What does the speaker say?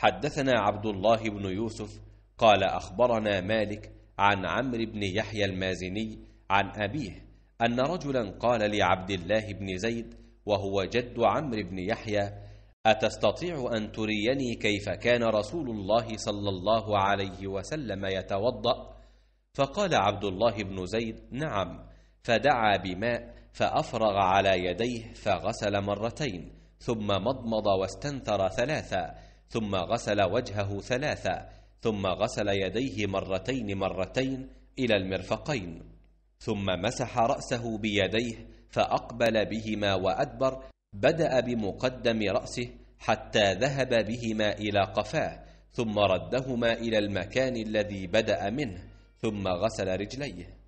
حدثنا عبد الله بن يوسف قال أخبرنا مالك عن عمرو بن يحيى المازني عن أبيه أن رجلا قال لعبد الله بن زيد وهو جد عمرو بن يحيى أتستطيع أن تريني كيف كان رسول الله صلى الله عليه وسلم يتوضأ؟ فقال عبد الله بن زيد نعم فدعا بماء فأفرغ على يديه فغسل مرتين ثم مضمض واستنثر ثلاثا ثم غسل وجهه ثلاثا ثم غسل يديه مرتين مرتين إلى المرفقين ثم مسح رأسه بيديه فأقبل بهما وأدبر بدأ بمقدم رأسه حتى ذهب بهما إلى قفاه ثم ردهما إلى المكان الذي بدأ منه ثم غسل رجليه